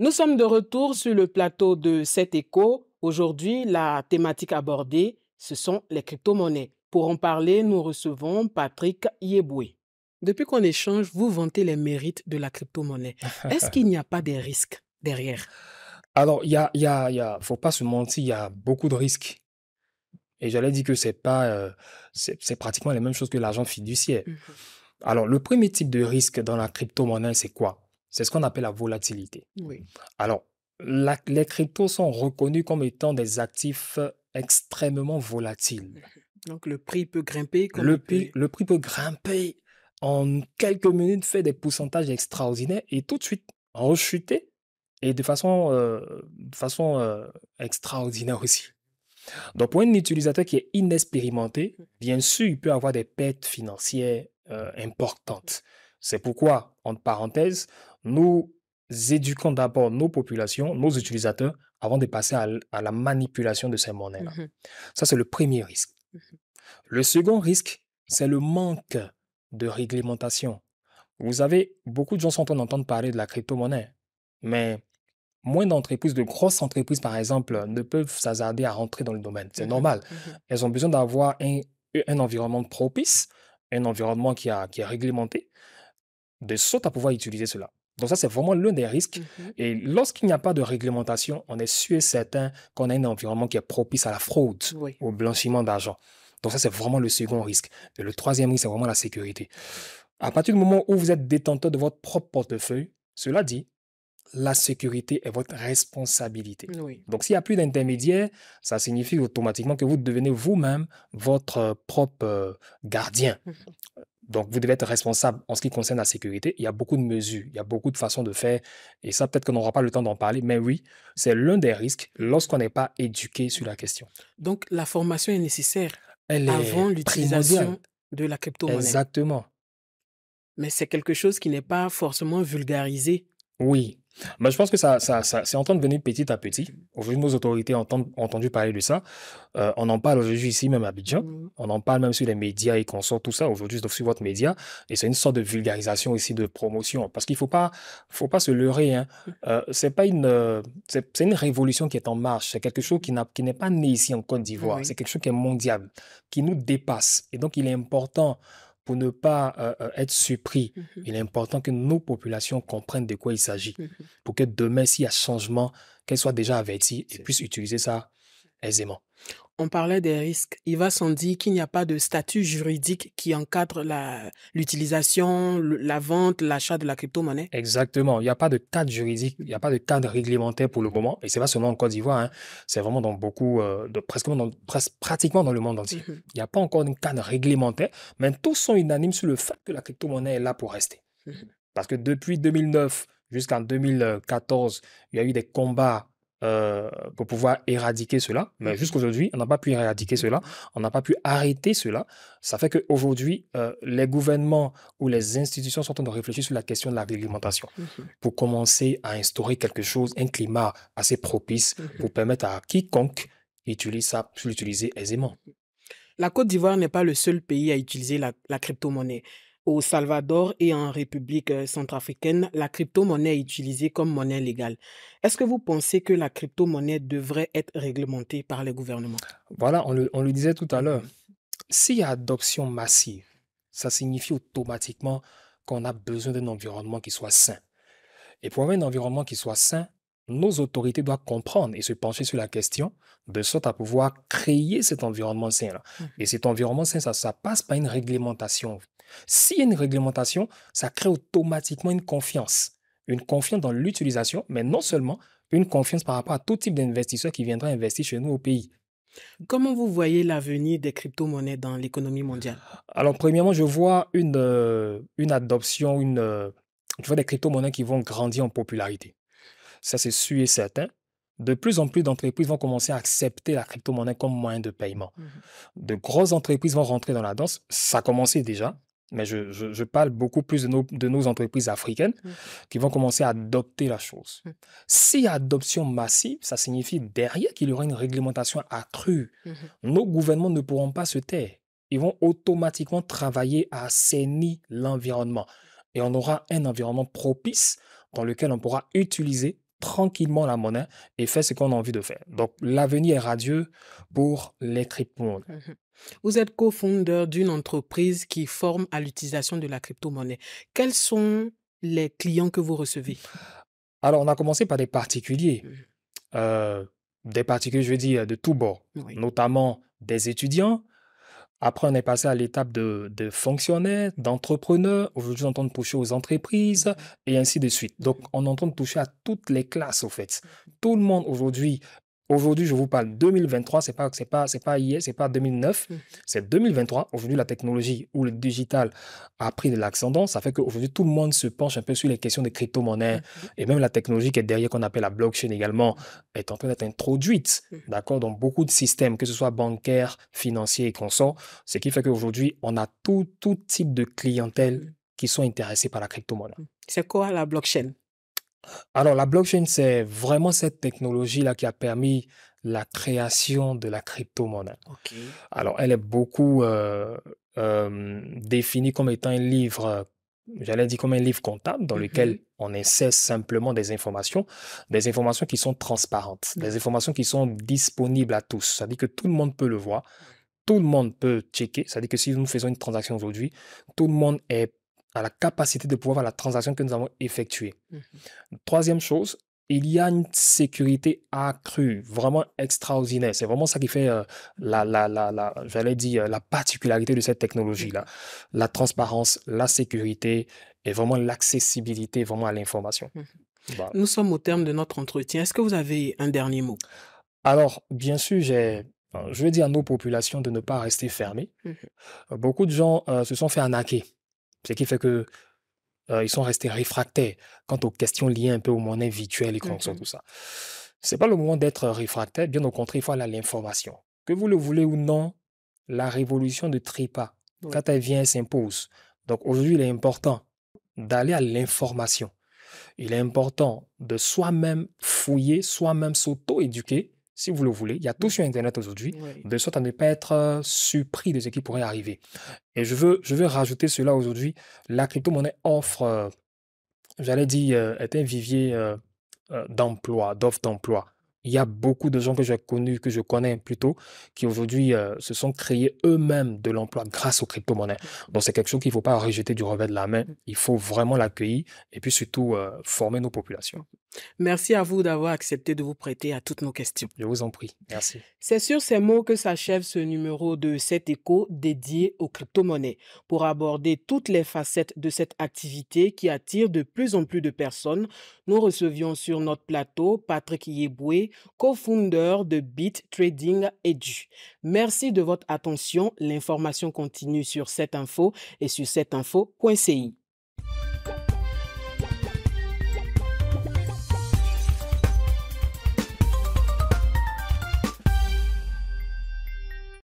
Nous sommes de retour sur le plateau de cet écho. Aujourd'hui, la thématique abordée, ce sont les crypto-monnaies. Pour en parler, nous recevons Patrick Yeboué. Depuis qu'on échange, vous vantez les mérites de la crypto-monnaie. Est-ce qu'il n'y a pas des risques derrière Alors, il y a, y a, faut pas se mentir, il y a beaucoup de risques. Et j'allais dire que c'est pas, euh, c'est pratiquement les mêmes choses que l'argent fiduciaire. Mhm. Alors, le premier type de risque dans la crypto-monnaie, c'est quoi c'est ce qu'on appelle la volatilité. Alors, les cryptos sont reconnus comme étant des actifs extrêmement volatiles. Donc le prix peut grimper. le, prix, le prix peut grimper en quelques minutes, fait des pourcentages extraordinaires et tout de suite rechuter et de façon, euh, façon euh, extraordinaire aussi. Donc pour un utilisateur qui est inexpérimenté, bien sûr, il peut avoir des pertes financières euh, importantes. C'est pourquoi, entre parenthèses, nous éduquons d'abord nos populations, nos utilisateurs, avant de passer à, la manipulation de ces monnaies-là. Mmh Ça, c'est le premier risque. Mmh le second risque, c'est le manque de réglementation. Vous avez, beaucoup de gens sont en train d'entendre parler de la crypto-monnaie, mais moins d'entreprises, de grosses entreprises par exemple, ne peuvent s'hazarder à rentrer dans le domaine. C'est mmh normal. Elles ont besoin d'avoir un, environnement propice, un environnement qui, qui est réglementé, de sorte à pouvoir utiliser cela. Donc ça, c'est vraiment l'un des risques. Mhm. Et lorsqu'il n'y a pas de réglementation, on est sûr et certain qu'on a un environnement qui est propice à la fraude, au blanchiment d'argent. Donc ça, c'est vraiment le second risque. Et le troisième risque, c'est vraiment la sécurité. À partir du moment où vous êtes détenteur de votre propre portefeuille, cela dit, la sécurité est votre responsabilité. Donc s'il n'y a plus d'intermédiaire, ça signifie automatiquement que vous devenez vous-même votre propre euh, gardien. Mhm. Donc, vous devez être responsable en ce qui concerne la sécurité. Il y a beaucoup de mesures, il y a beaucoup de façons de faire. Et ça, peut-être qu'on n'aura pas le temps d'en parler. Mais oui, c'est l'un des risques lorsqu'on n'est pas éduqué sur la question. Donc, la formation est nécessaire avant l'utilisation de la crypto-monnaie. Exactement. Mais c'est quelque chose qui n'est pas forcément vulgarisé. Oui, je pense que ça, ça, c'est en train de venir petit à petit. Aujourd'hui, nos autorités ont entendu parler de ça. Euh, on en parle aujourd'hui ici, même à Abidjan. Mm. On en parle même sur les médias et qu'on sort tout ça. Aujourd'hui, sur votre média. Et c'est une sorte de vulgarisation ici de promotion. Parce qu'il ne faut pas, faut pas se leurrer. Hein. Euh, c'est pas une, c'est, une révolution qui est en marche. C'est quelque chose qui, n'a, qui n'est pas né ici en Côte d'Ivoire. C'est quelque chose qui est mondial, qui nous dépasse. Et donc, il est important pour ne pas euh, euh, être surpris, mhm. il est important que nos populations comprennent de quoi il s'agit, mhm. pour que demain, s'il y a changement, qu'elles soient déjà averties et puissent utiliser ça aisément on parlait des risques. Il va sans dire qu'il n'y a pas de statut juridique qui encadre l'utilisation, la, vente, l'achat de la crypto-monnaie. Exactement. Il n'y a pas de cadre juridique, il n'y a pas de cadre réglementaire pour le moment. Et ce n'est pas seulement en Côte d'Ivoire, hein. c'est vraiment dans beaucoup, euh, de, presque dans, pratiquement dans le monde entier. Mm-hmm. Il n'y a pas encore de cadre réglementaire, mais tous sont unanimes sur le fait que la crypto-monnaie est là pour rester. Mm-hmm. Parce que depuis 2009 jusqu'en 2014, il y a eu des combats euh, pour pouvoir éradiquer cela. Mais mm. jusqu'aujourd'hui, on n'a pas pu éradiquer cela, on n'a pas pu arrêter cela. Ça fait qu'aujourd'hui, aujourd'hui, les gouvernements ou les institutions sont en train de réfléchir sur la question de la réglementation mm-hmm. pour commencer à instaurer quelque chose, un climat assez propice mm-hmm. pour permettre à quiconque utilise ça, l'utiliser aisément. La Côte d'Ivoire n'est pas le seul pays à utiliser la, la crypto-monnaie. Au Salvador et en République euh, centrafricaine, la crypto-monnaie est utilisée comme monnaie légale. Est-ce que vous pensez que la crypto-monnaie devrait être réglementée par les gouvernements Voilà, on le, disait tout à l'heure. S'il y a adoption massive, ça signifie automatiquement qu'on a besoin d'un environnement qui soit sain. Et pour avoir un environnement qui soit sain, nos autorités doivent comprendre et se pencher sur la question de sorte à pouvoir créer cet environnement sain. Mmh. Et cet environnement sain, ça, ça passe par une réglementation s'il y a une réglementation, ça crée automatiquement une confiance. Une confiance dans l'utilisation, mais non seulement une confiance par rapport à tout type d'investisseur qui viendra investir chez nous au pays. Comment vous voyez l'avenir des crypto-monnaies dans l'économie mondiale Alors, premièrement, je vois une, euh, adoption, euh, vois des crypto-monnaies qui vont grandir en popularité. Ça, c'est sûr et certain de plus en plus d'entreprises vont commencer à accepter la crypto-monnaie comme moyen de paiement. Mmh de grosses entreprises vont rentrer dans la danse. Ça a commencé déjà mais je, parle beaucoup plus de nos, entreprises africaines mmh. qui vont commencer à adopter la chose. Mmh. Si adoption massive, ça signifie derrière qu'il y aura une réglementation accrue. Mmh. Nos gouvernements ne pourront pas se taire. Ils vont automatiquement travailler à assainir l'environnement. Et on aura un environnement propice dans lequel on pourra utiliser tranquillement la monnaie et faire ce qu'on a envie de faire. Donc l'avenir est radieux pour les triples vous êtes cofondateur d'une entreprise qui forme à l'utilisation de la crypto-monnaie. Quels sont les clients que vous recevez Alors, on a commencé par des particuliers. Euh, des particuliers, je veux dire, de tous bords, notamment des étudiants. Après, on est passé à l'étape de, de fonctionnaires, d'entrepreneurs. Aujourd'hui, on de toucher aux entreprises mhm. et ainsi de suite. Donc, on est en train de toucher à toutes les classes, au fait. Mhm. Tout le monde aujourd'hui Aujourd'hui, je vous parle 2023, c'est pas c'est pas c'est pas hier, c'est pas 2009, mm. c'est 2023. Aujourd'hui, la technologie ou le digital a pris de l'ascendance, ça fait qu'aujourd'hui tout le monde se penche un peu sur les questions des crypto-monnaies mm-hmm. et même la technologie qui est derrière qu'on appelle la blockchain également est en train d'être introduite, mm. d'accord, dans beaucoup de systèmes, que ce soit bancaire, financiers et consorts, ce qui fait qu'aujourd'hui on a tout tout type de clientèle mm. qui sont intéressés par la crypto-monnaie. C'est quoi la blockchain alors, la blockchain, c'est vraiment cette technologie-là qui a permis la création de la crypto-monnaie. Alors, elle est beaucoup euh, euh, définie comme étant un livre, euh, j'allais dire comme un livre comptable dans mm-hmm. lequel on essaie simplement des informations, des informations qui sont transparentes, des informations qui sont disponibles à tous. Ça veut dire que tout le monde peut le voir, tout le monde peut checker. Ça veut dire que si nous faisons une transaction aujourd'hui, tout le monde est à la capacité de pouvoir voir la transaction que nous avons effectuée. Mhm. Troisième chose, il y a une sécurité accrue, vraiment extraordinaire. C'est vraiment ça qui fait euh, la, la, la, j'allais dire, euh, la particularité de cette technologie-là. Mhm. La transparence, la sécurité et vraiment l'accessibilité vraiment à l'information. Mhm. Nous sommes au terme de notre entretien. Est-ce que vous avez un dernier mot Alors, bien sûr, j'ai euh, je veux dire à nos populations de ne pas rester fermées. Beaucoup de gens se sont fait arnaquer ce qui fait que euh, ils sont restés réfractaires quant aux questions liées un peu au monde virtuelles et tout ça. n'est pas le moment d'être réfractaire, bien au contraire, il faut aller à l'information. Que vous le voulez ou non, la révolution ne tripa, Quand elle vient, elle s'impose. Donc aujourd'hui, il est important d'aller à l'information. Il est important de soi-même fouiller, soi-même s'auto-éduquer si vous le voulez. Il y a tout sur Internet aujourd'hui, de sorte à ne pas être euh, surpris de ce qui pourrait arriver. Et je veux, je veux rajouter cela aujourd'hui. La crypto-monnaie offre, euh, j'allais dire, euh, est un vivier d'emploi, d'offres d'emploi. Il y a beaucoup de gens que j'ai connus, que je connais plutôt, qui aujourd'hui se sont créés eux-mêmes de l'emploi grâce aux crypto-monnaies. Donc c'est quelque chose qu'il ne faut pas rejeter du revers de la main. Mmh. Il faut vraiment l'accueillir et puis surtout former nos populations. Merci à vous d'avoir accepté de vous prêter à toutes nos questions. Je vous en prie. Merci. C'est sur ces mots que s'achève ce numéro de cet écho dédié aux crypto-monnaies pour aborder toutes les facettes de cette activité qui attire de plus en plus de personnes. Nous recevions sur notre plateau Patrick Yeboué, co-founder de Bit Trading Edu. Merci de votre attention. L'information continue sur cette info et sur cette